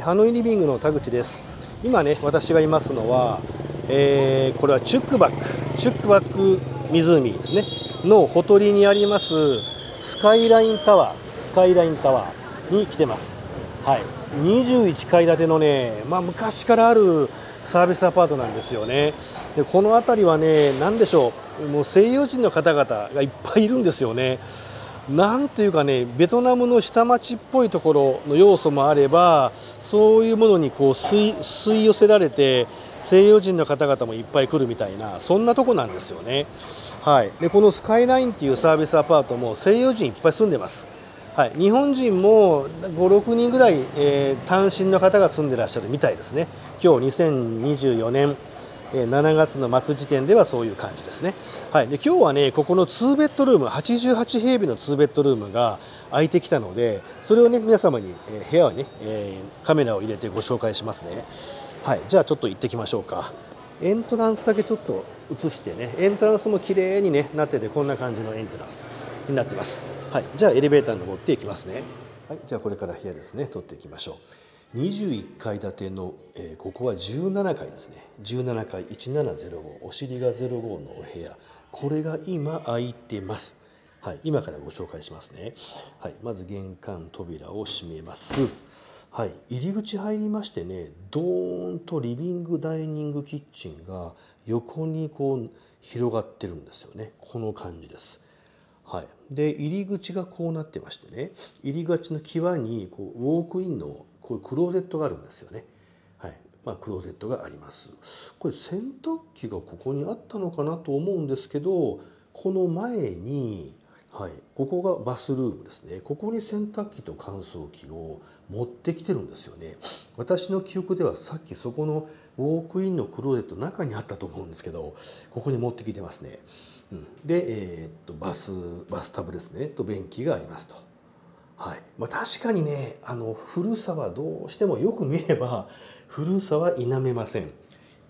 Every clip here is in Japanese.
ハノイリビングの田口です今ね私がいますのは、えー、これはチュックバックチュックバック湖ですねのほとりにありますスカイラインタワースカイラインタワーに来てますはい21階建てのね、まあ、昔からあるサービスアパートなんですよねでこの辺りはね何でしょうもう西洋人の方々がいっぱいいるんですよねなんというかねベトナムの下町っぽいところの要素もあればそういうものにこう吸い寄せられて西洋人の方々もいっぱい来るみたいなそんなとこなんですよね、はい、でこのスカイラインっていうサービスアパートも西洋人いっぱい住んでますはい、日本人も56人ぐらい、えー、単身の方が住んでらっしゃるみたいですね今日2024年、えー、7月の末時点ではそういう感じですね、はい、で今日はねここの2ベッドルーム88平米の2ベッドルームが空いてきたのでそれをね皆様に、えー、部屋をね、えカメラを入れてご紹介しますねはいじゃあちょっと行ってきましょうかエントランスだけちょっと映してねエントランスも綺麗に、ね、なっててこんな感じのエントランスになってますはい、じゃあエレベーター登っていきますね、はい、じゃあこれから部屋ですね取っていきましょう21階建ての、えー、ここは17階ですね17階1705お尻が05のお部屋これが今空いてますはい、今からご紹介しますね、はい、まず玄関扉を閉めますはい、入り口入りましてねドーンとリビングダイニングキッチンが横にこう広がってるんですよねこの感じですはい、で入り口がこうなってましてね入り口の際にこうウォークインのこういうクローゼットがあるんですよね。はいまあ、クローゼットがありますこれ洗濯機がここにあったのかなと思うんですけどこの前に、はい、ここがバスルームですねここに洗濯機と乾燥機を持ってきてるんですよね私の記憶ではさっきそこのウォークインのクローゼット中にあったと思うんですけどここに持ってきてますね。で、えー、っとバスバスタブですねと便器がありますと。はいまあ、確かにねあの古さはどうしてもよく見れば古さは否めません。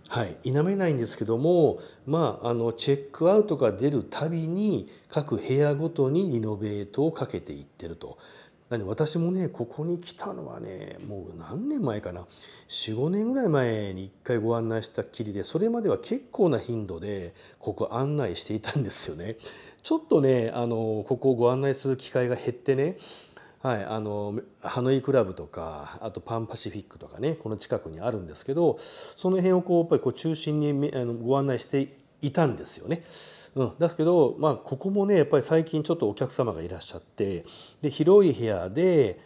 はい、否めないんですけども、まあ、あのチェックアウトが出るたびに各部屋ごとにリノベートをかけていってると。何私もねここに来たのはねもう何年前かな45年ぐらい前に1回ご案内したきりでそれまでは結構な頻度でここ案内していたんですよね。ちょっとねあのここをご案内する機会が減ってねはい、あのハノイクラブとかあとパンパシフィックとかねこの近くにあるんですけどその辺をこうやっぱりこう中心にあのご案内していたんですよね。うん、ですけど、まあ、ここもねやっぱり最近ちょっとお客様がいらっしゃってで広い部屋で、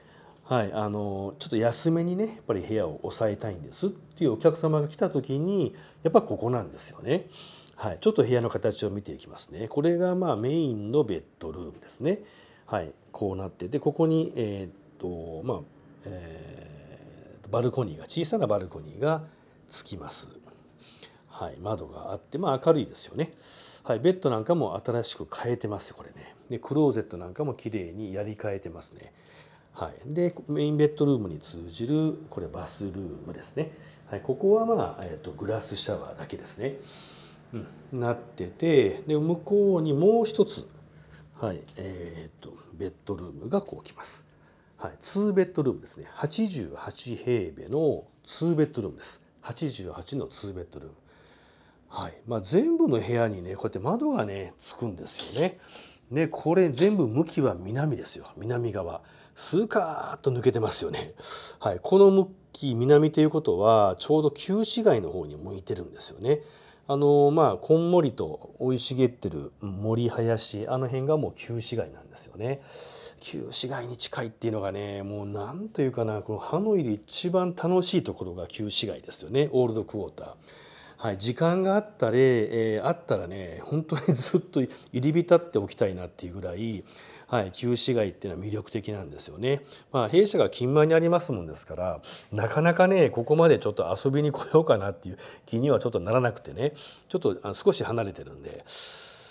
はい、あのちょっと安めにねやっぱり部屋を抑えたいんですっていうお客様が来た時にやっぱここなんですよね。はい、ちょっと部屋の形を見ていきますね。これがまあメインのベッドルームですね。はい、こうなっててここに、えー、っとまあえー、バルコニーが小さなバルコニーがつきます。はい、窓があって、まあ、明るいですよね、はい、ベッドなんかも新しく変えてますこれねでクローゼットなんかも綺麗にやり替えてますね、はい、でメインベッドルームに通じるこれバスルームですね、はい、ここは、まあえーと、グラスシャワーだけですね、うん、なっててで向こうにもう一つ、はいえーと、とベッドルームがこうきます、はい、2ベッドルームですね88平米の2ベッドルームです88の2ベッドルームはいまあ、全部の部屋にねこうやって窓がねつくんですよね。ねこれ全部向きは南ですよ南側。スーカーっと抜けてますよね。はい、この向き南ということはちょうど旧市街の方に向いてるんですよね。あのまあこんもりと生い茂ってる森林あの辺がもう旧市街なんですよね。旧市街に近いっていうのがねもうなんというかなこのハノイで一番楽しいところが旧市街ですよねオールドクォーター。はい、時間があったり、えー、あったらね本当にずっと入り浸っておきたいなっていうぐらい、はい、旧市街っていうのは魅力的なんですよね。まあ、弊社が金満にありますもんですからなかなかねここまでちょっと遊びに来ようかなっていう気にはちょっとならなくてねちょっと少し離れてるんで。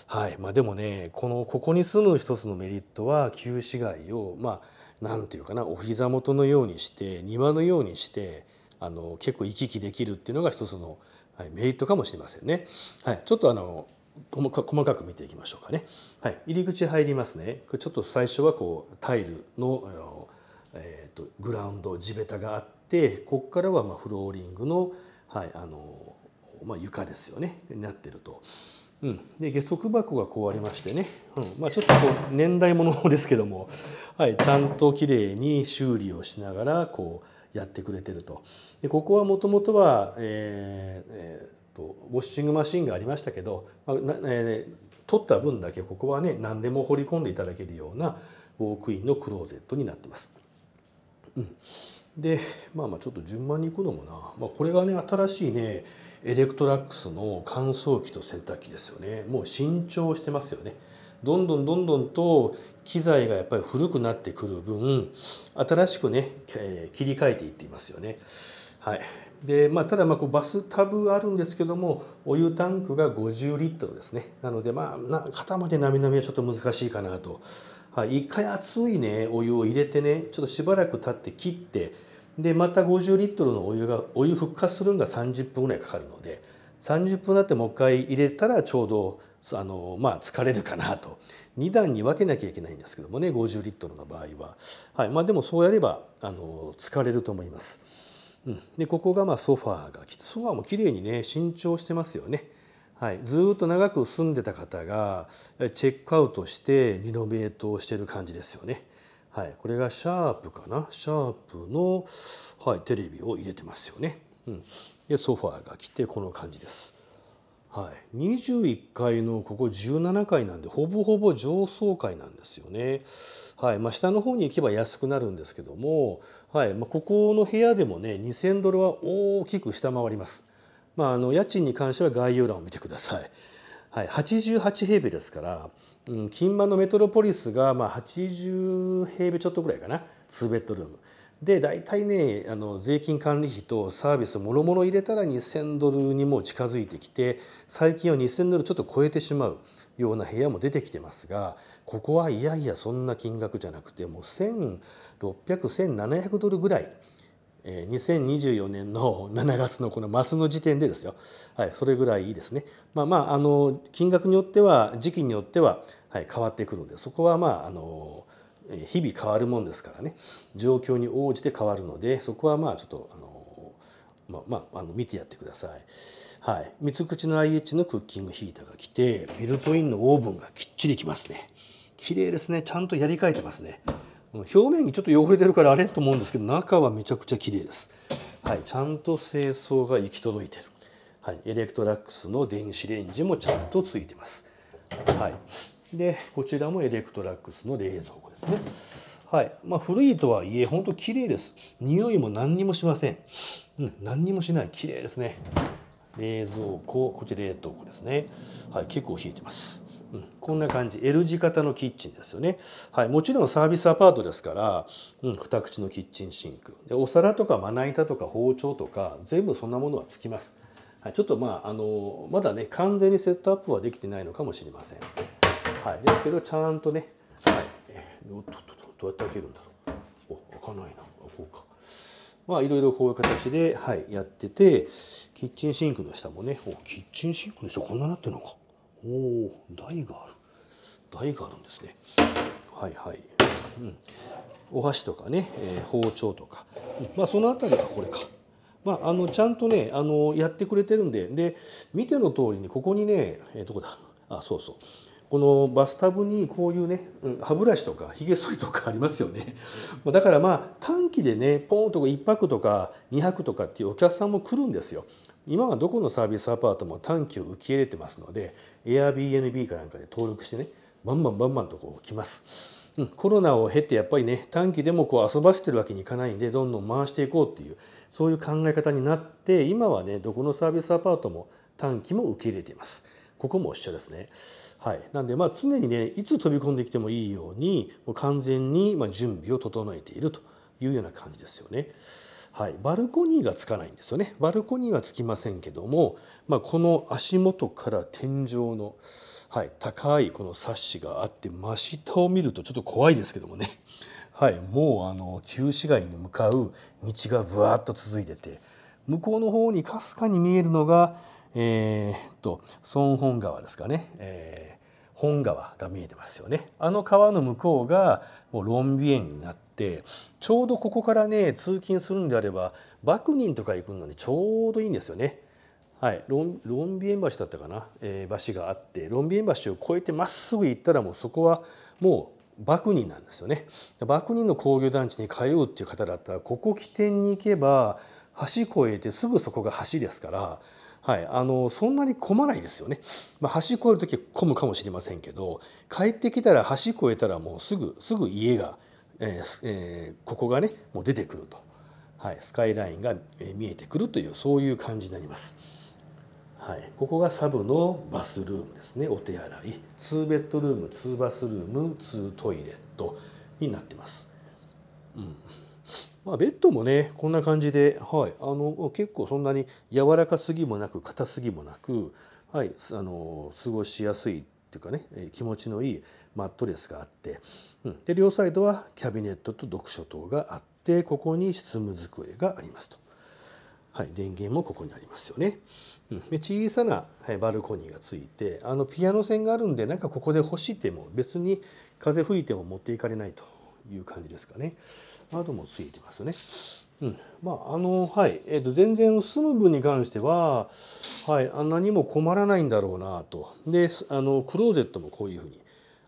はいまあ、でもねこのここに住む一つのメリットは旧市街をまあ何て言うかなお膝元のようにして庭のようにしてあの結構行き来できるっていうのが一つのはい、メリットかもしれませんね。はい、ちょっとあの細かく見ていきましょうかね。はい、入り口入りますね。これちょっと最初はこうタイルの、えーと、とグラウンド地べたがあってここからはまフローリングの,、はいあのまあ、床ですよねになってると。うん、で下足箱がこうありましてね、うんまあ、ちょっとこう年代物ですけども、はい、ちゃんときれいに修理をしながらこうやってくれてると。でここはもともとは、えーえーと、ウォッシングマシンがありましたけど、まあえー、取った分だけここはね何でも掘り込んでいただけるようなウォークインのクローゼットになってます。うん、でまあまあちょっと順番にいくのもな、まあ、これがね新しいねエレクトラックスの乾燥機と洗濯機ですよねもう新調してますよね。どんどんどんどんと機材がやっぱり古くなってくる分新しくね、えー、切り替えていっていますよね。はいでまあ、ただまこうバスタブあるんですけどもお湯タンクが50リットルですねなのでまあな肩までなみなみはちょっと難しいかなと、はい、1回熱いねお湯を入れてねちょっとしばらく経って切ってでまた50リットルのお湯がお湯復活するのが30分ぐらいかかるので30分だってもう一回入れたらちょうどあのまあ、疲れるかなと2段に分けなきゃいけないんですけどもね50リットルの場合は、はいまあ、でもそうやればあの疲れると思います、うん、でここがまあソファーがきソファーも綺麗にね新調してますよね、はい、ずっと長く住んでた方がチェックアウトしてリノベートをしてる感じですよね、はい、これがシャープかなシャープの、はい、テレビを入れてますよね、うん、でソファーが来てこの感じですはい、21階のここ17階なんでほぼほぼ上層階なんですよね。はいまあ、下の方に行けば安くなるんですけども、はいまあ、ここの部屋でもね2,000ドルは大きく下回ります。まあ、あの家賃に関しては概要欄を見てください。はい、88平米ですから、うん、金馬のメトロポリスがまあ80平米ちょっとぐらいかな2ベッドルーム。で大体ねあの税金管理費とサービスもろもろ入れたら2,000ドルにも近づいてきて最近は2,000ドルちょっと超えてしまうような部屋も出てきてますがここはいやいやそんな金額じゃなくてもう16001700ドルぐらい。2024年の7月のこの末の時点でですよ、はい、それぐらいいいですね、まあまあ、あの金額によっては時期によっては、はい、変わってくるんでそこはまああの日々変わるもんですからね状況に応じて変わるのでそこはまあちょっとあのまあ、まあ、あの見てやってください。はい、三口の IH のクッキングヒーターが来てビルトインのオーブンがきっちりきますね。綺麗ですねちゃんとやり替えてますね。表面にちょっと汚れてるからあれと思うんですけど中はめちゃくちゃ綺麗です。はい、ちゃんと清掃が行き届いてる。はい、エレクトラックスの電子レンジもちゃんとついてます。はい、で、こちらもエレクトラックスの冷蔵庫ですね。はい。まあ、古いとはいえ、本当綺麗です。匂いも何にもしません。うん、何にもしない。綺麗ですね。冷蔵庫、こちら冷凍庫ですね。はい、結構冷えてます。うん、こんな感じ L 字型のキッチンですよね、はい、もちろんサービスアパートですから、うん、2口のキッチンシンクでお皿とかまな板とか包丁とか全部そんなものはつきます、はい、ちょっとまああのまだね完全にセットアップはできてないのかもしれませんはい、ですけどちゃんとね、はい、どうやって開けるんだろうお開かないなこうかまあいろいろこういう形で、はい、やっててキッチンシンクの下もねおキッチンシンクの下こんななってるのかおお台がある台があるんですねはいはい、うん、お箸とかね、えー、包丁とか、まあその辺りがこれか。まあ、あのちゃんとねあのやってくれてるんでで見ての通りにここにねえー、どこだあそうそうこのバスタブにこういうね、歯ブラシとかひげ剃りとかありますよね、だからまあ短期でねポンとか1泊とか2泊とかっていうお客さんも来るんですよ今はどこのサービスアパートも短期を受け入れてますので Airbnb かなんかで登録してねバンバンバンバンとこう来ます、うん、コロナを経てやっぱりね短期でもこう遊ばせてるわけにいかないんでどんどん回していこうっていうそういう考え方になって今はねどこのサービスアパートも短期も受け入れていますここも一緒ですねはい、なんでまあ常にねいつ飛び込んできてもいいようにもう完全にま準備を整えているというような感じですよね。はい、バルコニーがつかないんですよね。バルコニーはつきませんけども、まあ、この足元から天井の、はい、高いこのサッシがあって真下を見るとちょっと怖いですけどもね、はい、もうあの旧市街に向かう道がぶわっと続いてて向こうの方にかすかに見えるのがえー、っと孫本川ですかね、えー、本川が見えてますよねあの川の向こうがもうロンビエンになってちょうどここからね通勤するんであれば幕人とか行くのにちょうどいいんですよね。はい、ロンロンビエン橋だったかな、えー、橋があってロンビエン橋を越えてまっすぐ行ったらもうそこはもう幕人なんですよね。幕人の工業団地に通うっていう方だったらここ起点に行けば橋越えてすぐそこが橋ですからはい、あのそんなに混まないですよね、まあ、橋越える時は混むかもしれませんけど帰ってきたら橋越えたらもうすぐすぐ家が、えーえー、ここがねもう出てくると、はい、スカイラインが見えてくるというそういう感じになります。はい、ここがサブのバスルームですねお手洗い2ベッドルーム2バスルーム2トイレットになってます。うんまあ、ベッドもねこんな感じで、はい、あの結構そんなに柔らかすぎもなく硬すぎもなく、はい、あの過ごしやすいっていうかね気持ちのいいマットレスがあって、うん、で両サイドはキャビネットと読書灯があってここに執務机がありますと。はい、電源もここにありますよね。うん、で小さな、はい、バルコニーがついてあのピアノ線があるんでなんかここで干しても別に風吹いても持っていかれないという感じですかね。窓もついてますね。うん、まああのはい、えーと、全然住む分に関しては、はい、あんなにも困らないんだろうなとであのクローゼットもこういうふうに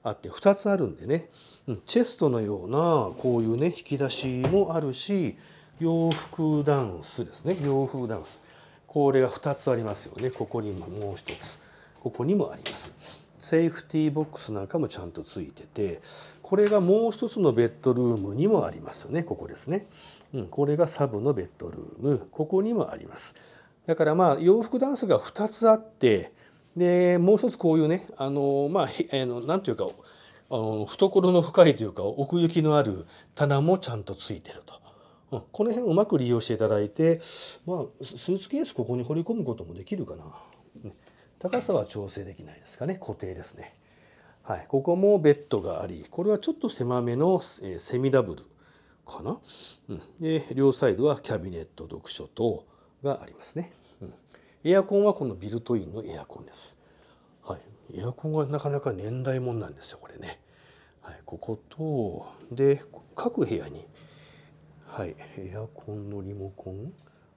あって2つあるんでね、うん、チェストのようなこういうね引き出しもあるし洋服ダンスですね洋服ダンスこれが2つありますよねここにももう1つここにもありますセーフティーボックスなんかもちゃんとついててこれがもう一つのベッドルームにもありますよねここですね、うん、これがサブのベッドルームここにもありますだからまあ洋服ダンスが2つあってでもう一つこういうねあのまあ何ていうかあの懐の深いというか奥行きのある棚もちゃんとついてると。うん、この辺うまく利用していただいて、まあ、スーツケースここに掘り込むこともできるかな。高さは調整できないですかね固定ですねはいここもベッドがありこれはちょっと狭めの、えセミダブルかな、うん、で両サイドはキャビネット読書等がありますね、うん、エアコンはこのビルトインのエアコンです、はい、エアコンがなかなか年代もんなんですよこれね、はい、こことで各部屋にはいエアコンのリモコン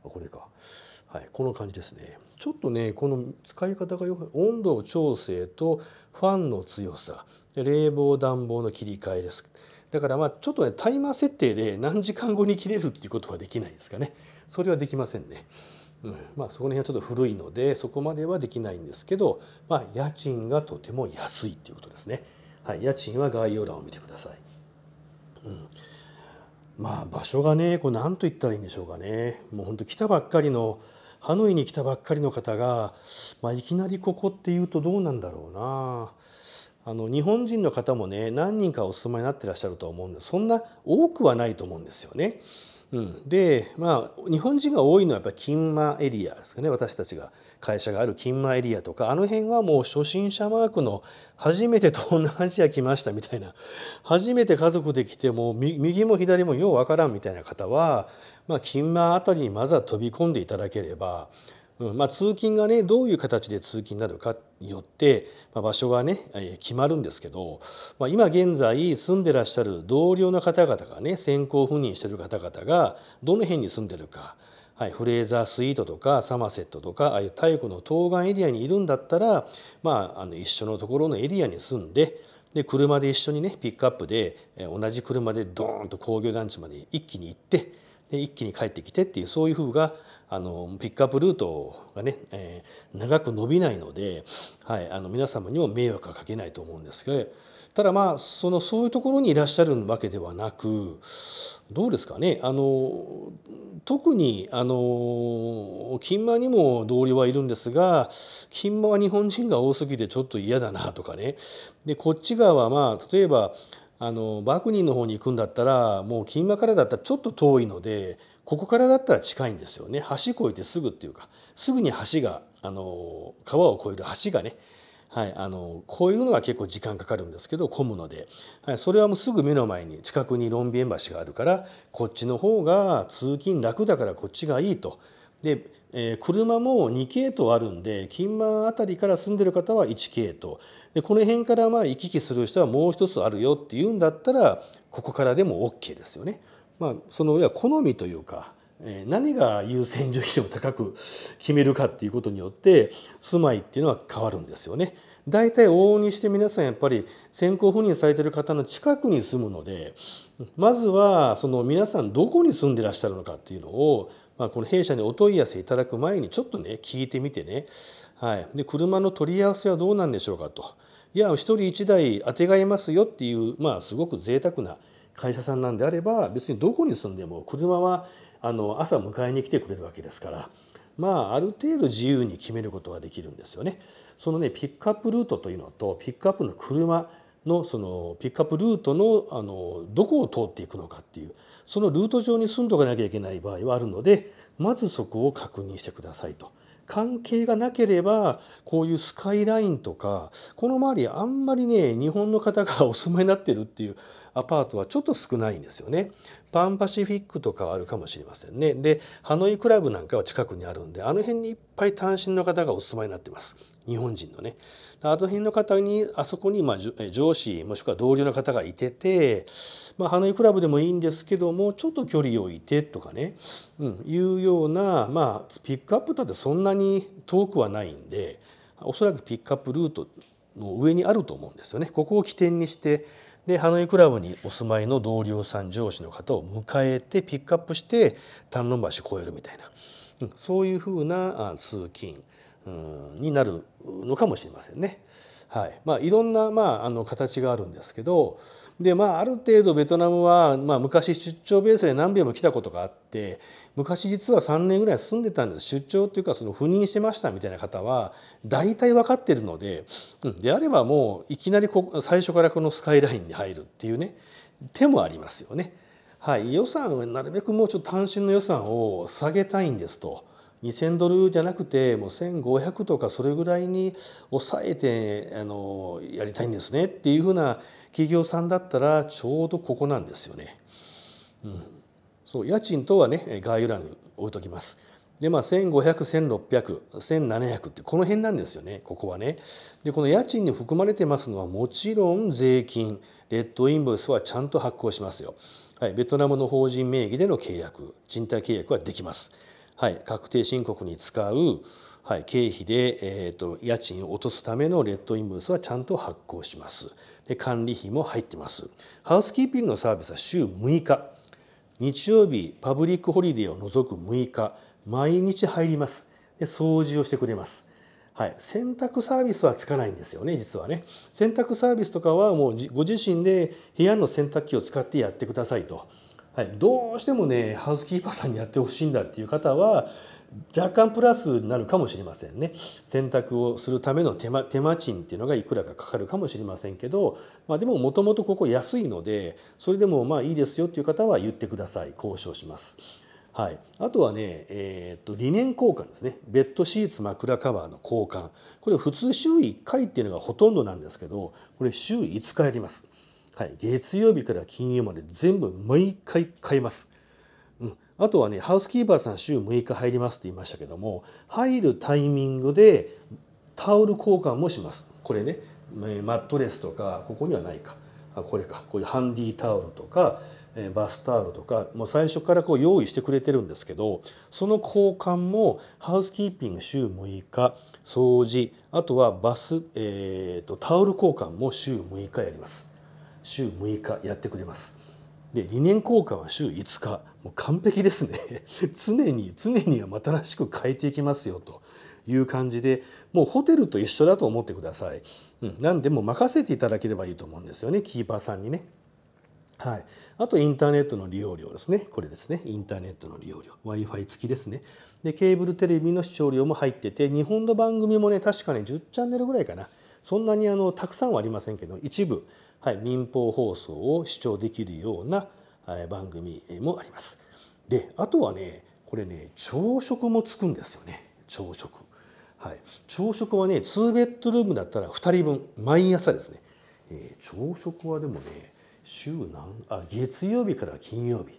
あこれかはい、この感じですね。ちょっとねこの使い方がよく温度調整とファンの強さ冷房暖房の切り替えです。だからまあちょっとねタイマー設定で何時間後に切れるっていうことはできないですかね。それはできませんね。うん、まあそこら辺はちょっと古いのでそこまではできないんですけど、まあ、家賃がとても安いっていうことですね。はい、家賃は概要欄を見てください。うんまあ場所がねこれ何と言ったらいいんでしょうかねもうほんと来たばっかりのハノイに来たばっかりの方が、まあ、いきなりここっていうとどうなんだろうなあの日本人の方もね何人かお住まいになってらっしゃると思うんですそんな多くはないと思うんですよね。うん、で、まあ、日本人が多いのはやっぱり金馬エリアですかね私たちが会社がある金馬エリアとかあの辺はもう初心者マークの初めて東南アジア来ましたみたいな初めて家族で来ても右も左もようわからんみたいな方は、まあ、金馬辺りにまずは飛び込んでいただければうんまあ、通勤がねどういう形で通勤になるかによって、まあ、場所がね、えー、決まるんですけど、まあ、今現在住んでらっしゃる同僚の方々がね先行赴任してる方々がどの辺に住んでるか、はい、フレーザースイートとかサマセットとかああいう太古の東岸エリアにいるんだったら、まあ、あの一緒のところのエリアに住んでで車で一緒にねピックアップで同じ車でドーンと工業団地まで一気に行って。一気に帰ってきてっていうそういう風があのピックアップルートがね、えー、長く伸びないので、はい、あの皆様にも迷惑はかけないと思うんですがただまあそのそういうところにいらっしゃるわけではなくどうですかねあの特にあの金馬にも同僚はいるんですが金馬は日本人が多すぎてちょっと嫌だなとかねでこっち側はまあ例えばあのバークニーの方に行くんだったらもう金馬からだったらちょっと遠いのでここからだったら近いんですよね橋越えてすぐっていうかすぐに橋があの川を越える橋がねはい、あのこういうのが結構時間かかるんですけど混むので、はい、それはもうすぐ目の前に近くにロンビエン橋があるからこっちの方が通勤楽だからこっちがいいとで、えー、車も2系統あるんで金満あたりから住んでる方は1系統でこの辺からまあ行き来する人はもう一つあるよっていうんだったらここからでも OK ですよね。まあ、その要は好みというか何が優先順位を高く 決めるかっていうことによって住まいっていうのは変わるんですよね。大体往々にして皆さんやっぱり先行赴任されてる方の近くに住むのでまずはその皆さんどこに住んでらっしゃるのかっていうのをまあ、この弊社にお問い合わせいただく前にちょっとね聞いてみてね、はい、で車の取り合わせはどうなんでしょうかといや1人1台あてがいますよっていう、まあ、すごく贅沢な会社さんなんであれば別にどこに住んでも車はあの朝迎えに来てくれるわけですから。まあ、ある程度自由に決めることができるんですよね。そのねピックアップルートというのとピックアップの車のそのピックアップルートのあのどこを通っていくのかっていうそのルート上に住んどかなきゃいけない場合はあるのでまずそこを確認してくださいと。関係がなければこういうスカイラインとかこの周りあんまりね日本の方がお住まいになってるっていうアパートはちょっと少ないんですよね。パンパシフィックとかはあるかもしれませんね。で、ハノイクラブなんかは近くにあるんで、あの辺にいっぱい単身の方がお住まいになってます。日本人のね。あの辺の方に、あそこにまあ上司、もしくは同僚の方がいてて、まあ、ハノイクラブでもいいんですけども、ちょっと距離を置いてとかね、うん、いうような、まあ、ピックアップだってそんなに遠くはないんで、おそらくピックアップルートの上にあると思うんですよね。ここを起点にしてでハノイクラブにお住まいの同僚さん上司の方を迎えてピックアップして丹論橋越えるみたいな、うん、そういうふうな通勤になるのかもしれませんね。はいまあ、いろんな、まあ、あの形があるんですけどで、まあ、ある程度ベトナムは、まあ、昔出張ベースで何遍も来たことがあって昔実は3年ぐらい住んでたんです出張というかその赴任してましたみたいな方は大体分かってるので、うん、であればもういきなりこ最初からこのスカイラインに入るっていうね手もありますよね。はい、予算はなるべくもうちょっと単身の予算を下げたいんですと。2,000ドルじゃなくてもう1,500とかそれぐらいに抑えてあのやりたいんですねっていうふうな企業さんだったらちょうどここなんですよね。うん、そう家賃等はね概要欄に置いときます。でまあ150016001700ってこの辺なんですよねここはね。でこの家賃に含まれてますのはもちろん税金レッドインボイスはちゃんと発行しますよ。はい、ベトナムの法人名義での契約賃貸契約はできます。はい、確定申告に使う、はい、経費で、えーと、家賃を落とすためのレッドインボイスはちゃんと発行しますで管理費も入ってますハウスキーピングのサービスは週6日日曜日パブリックホリデーを除く6日毎日入りますで掃除をしてくれます、はい、洗濯サービスはつかないんですよね実はね洗濯サービスとかはもうご自身で部屋の洗濯機を使ってやってくださいと、はい、どうしてもねハウスキーパーさんにやってほしいんだっていう方は若干プラスになるかもしれませんね洗濯をするための手間手間賃っていうのがいくらかかかるかもしれませんけど、まあ、でももともとここ安いのでそれでもまあいいですよっていう方は言ってください交渉します。はい、あとはね、えー、っと理念交換ですねベッドシーツ枕カバーの交換これ普通週1回っていうのがほとんどなんですけどこれ週5日やります、はい、月曜日から金曜まで全部毎回買いますあとはねハウスキーパーさん週6日入りますって言いましたけども入るタイミングでタオル交換もしますこれねマットレスとかここにはないかこれかこういうハンディタオルとかバスタオルとかもう最初からこう用意してくれてるんですけどその交換もハウスキーピング週6日掃除あとはバス、えーと、タオル交換も週6日やります週6日やってくれますで理念交換は週5日もう完璧ですね 常に常に新しく変えていきますよという感じでもうホテルと一緒だと思ってください、うん、なんでも任せていただければいいと思うんですよねキーパーさんにね。はい、あとインターネットの利用料ですね。これですね。インターネットの利用料。Wi-Fi 付きですね。で、ケーブルテレビの視聴料も入ってて、日本の番組もね、確かね、10チャンネルぐらいかな。そんなにあのたくさんはありませんけど、一部はい、民放放送を視聴できるような番組もあります。であとはねこれね朝食もつくんですよね朝食。はい、朝食はね2ベッドルームだったら2人分毎朝ですね、えー、朝食はでもね週何あ月曜日から金曜日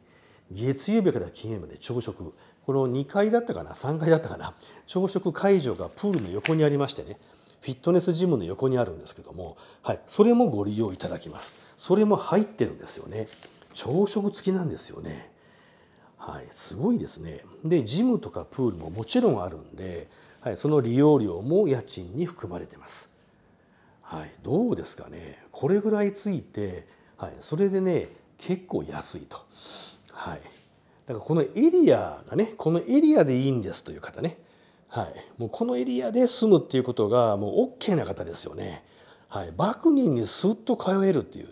月曜日から金曜日まで朝食この2階だったかな3階だったかな朝食会場がプールの横にありましてねフィットネスジムの横にあるんですけども、はい、それもご利用いただきます。それも入ってるんですよね。朝食付きなんですよね。はい、すごいですね。で、ジムとかプールももちろんあるんで、はい、その利用料も家賃に含まれてます。はい、どうですかね。これぐらいついて、はい、それでね、結構安いと。はい。だからこのエリアがね、このエリアでいいんですという方ね、はい、もうこのエリアで住むっていうことがもう OK な方ですよね。はい、バクニにすっと通えるっていう、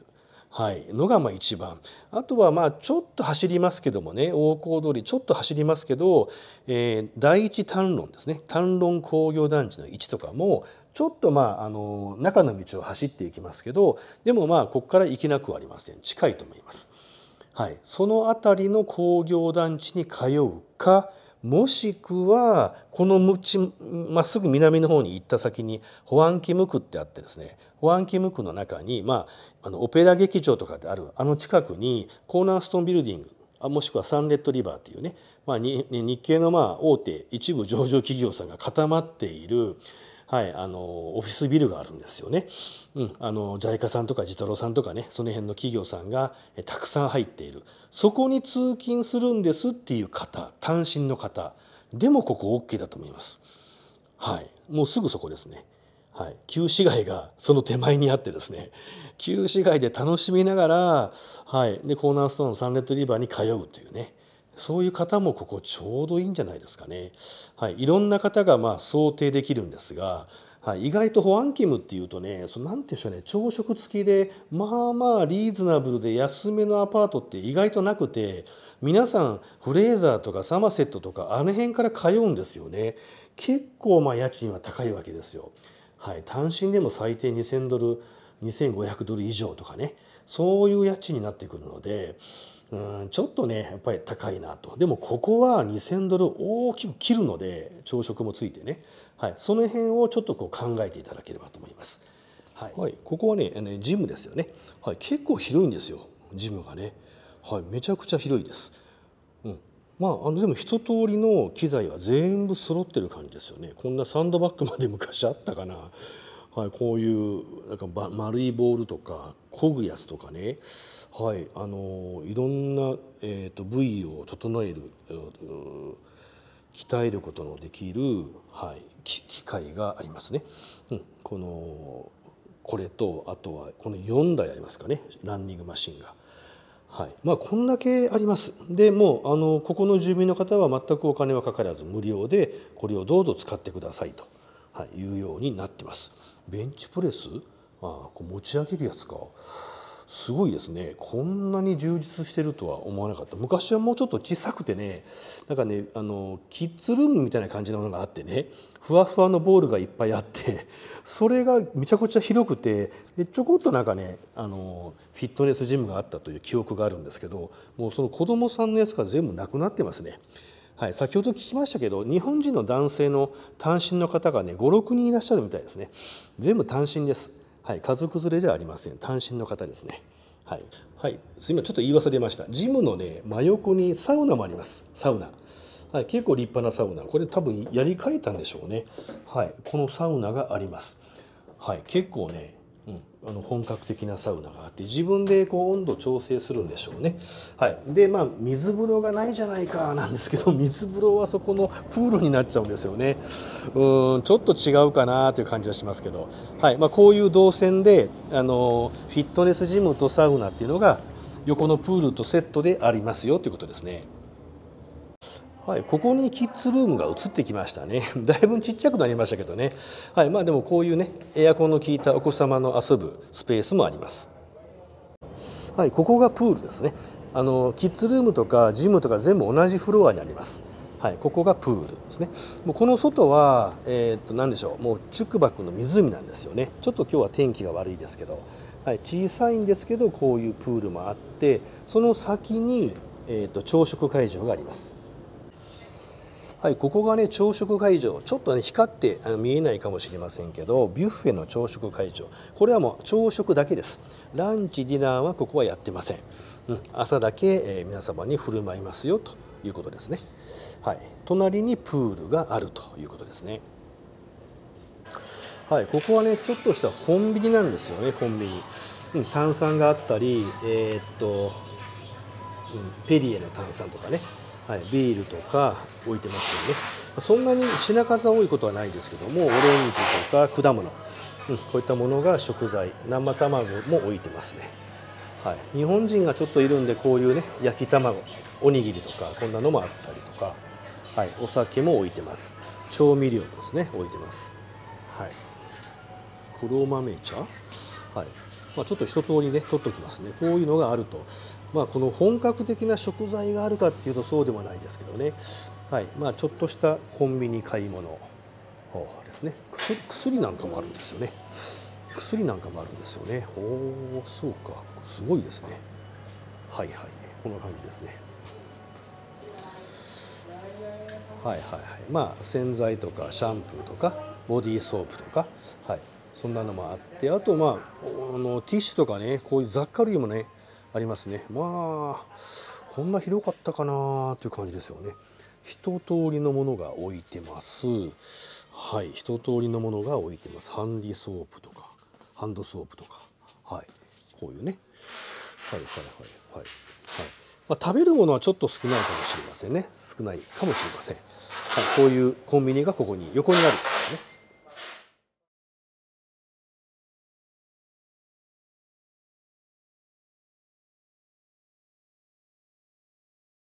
はい、のがまあ一番あとはまあちょっと走りますけどもね大河通りちょっと走りますけど、えー、第一単論ですね単論工業団地の位置とかもちょっとまああの中の道を走っていきますけどでもまあここから行けなくはありません近いと思います。はい、その辺りの工業団地に通うかもしくはこのむちまっすぐ南の方に行った先に保安キムクってあってですね保安キムクの中に、まあ、あのオペラ劇場とかであるあの近くにコーナーストーンビルディングあもしくはサンレッドリバーっていうね、まあ、日系のまあ大手一部上場企業さんが固まっているはい、あのオフィスビルがあるんですよね。うん、あの JICA さんとかジ太ロさんとかねその辺の企業さんがたくさん入っているそこに通勤するんですっていう方単身の方でもここ OK だと思います。はい、もうすぐそこですね。はい、旧市街がその手前にあってですね旧市街で楽しみながら、はい、でコーナーストーンサンレッリバーに通うというねそういう方もここちょうどいいんじゃないですかね。はい、いろんな方がまあ想定できるんですが、はい、意外と保安勤務っていうとね、そのなんていうんでしょうね、朝食付きで、まあまあリーズナブルで安めのアパートって意外となくて、皆さんフレーザーとかサマセットとかあの辺から通うんですよね。結構まあ家賃は高いわけですよ。はい、単身でも最低2000ドル、2500ドル以上とかね、そういう家賃になってくるので、うんちょっとねやっぱり高いなとでもここは2000ドル大きく切るので朝食もついてね、はい、その辺をちょっとこう考えていただければと思います、はい、はい、ここはねジムですよね、はい、結構広いんですよジムがね、はい、めちゃくちゃ広いです、うん、まあ、あのでも一通りの機材は全部揃ってる感じですよねこんなサンドバッグまで昔あったかなはい、こういうなんか丸いボールとかこぐやつとかね、はいあのいろんな、えーと、部位を整える、鍛えることのできる、はい、機械がありますね。うん、このこれとあとはこの4台ありますかねランニングマシンが。はいまあ、こんだけあります。でもうあのここの住民の方は全くお金はかからず無料でこれをどうぞ使ってくださいと、はい、いうようになってます。ベンチプレスあこ持ち上げるやつかすごいですねこんなに充実してるとは思わなかった昔はもうちょっと小さくてねなんかねあのキッズルームみたいな感じのものがあってねふわふわのボールがいっぱいあってそれがめちゃくちゃ広くてでちょこっとなんかねあのフィットネスジムがあったという記憶があるんですけどもうその子どもさんのやつが全部なくなってますね。はい、先ほど聞きましたけど日本人の男性の単身の方がね56人いらっしゃるみたいですね全部単身です、はい、家族連れではありません単身の方ですねはい、はい、すいませんちょっと言い忘れましたジムのね真横にサウナもありますサウナはい、結構立派なサウナこれ多分やり替えたんでしょうねはいこのサウナがありますはい結構ねあの本格的なサウナがあって自分でこう温度調整するんでしょうね、はい、でまあ水風呂がないじゃないかなんですけど 水風呂はそこのプールになっちゃうんですよねうんちょっと違うかなという感じはしますけど、はいまあ、こういう動線であのフィットネスジムとサウナっていうのが横のプールとセットでありますよということですね。はい、ここにキッズルームが移ってきましたね。だいぶちっちゃくなりましたけどね。はい、まあでもこういうね、エアコンの効いたお子様の遊ぶスペースもあります。はい、ここがプールですね。あのキッズルームとかジムとか全部同じフロアにあります。はい、ここがプールですね。もうこの外は、えー、っと、何でしょう、もうチュクバクの湖なんですよね。ちょっと今日は天気が悪いですけど、はい、小さいんですけど、こういうプールもあって、その先に、えー、っと朝食会場があります。はい、ここがね朝食会場ちょっとね光って見えないかもしれませんけどビュッフェの朝食会場これはもう朝食だけですランチディナーはここはやってません、うん、朝だけ、えー、皆様に振る舞いますよということですね、はい、隣にプールがあるということですねはいここはねちょっとしたコンビニなんですよねコンビニ、うん、炭酸があったりえー、っと、うん、ペリエの炭酸とかねはい、ビールとか置いてますよねそんなに品数が多いことはないですけどもオレンジとか果物、うん、こういったものが食材生卵も置いてますね、はい、日本人がちょっといるんでこういうね焼き卵おにぎりとかこんなのもあったりとか、はい、お酒も置いてます調味料ですね置いてます、はい、黒豆茶、はいまあ、ちょっと一通りね取っときますねこういうのがあるとまあ、この本格的な食材があるかっていうとそうでもないですけどね、はいまあ、ちょっとしたコンビニ買い物ですね薬なんかもあるんですよね薬なんかもあるんですよねおおそうかすごいですねはいはいこんな感じですねはいはいはいまあ洗剤とかシャンプーとかボディーソープとかはいそんなのもあってあとまああのティッシュとかねこういう雑貨類もねありますねまあこんな広かったかなという感じですよね一通りのものが置いてますはい一通りのものが置いてますハンディソープとかハンドソープとかはいこういうねはいはいはいはいはいまあ、食べるものはちょっと少ないかもしれませんね少ないかもしれませんはいこういうコンビニがここに横にあるんですね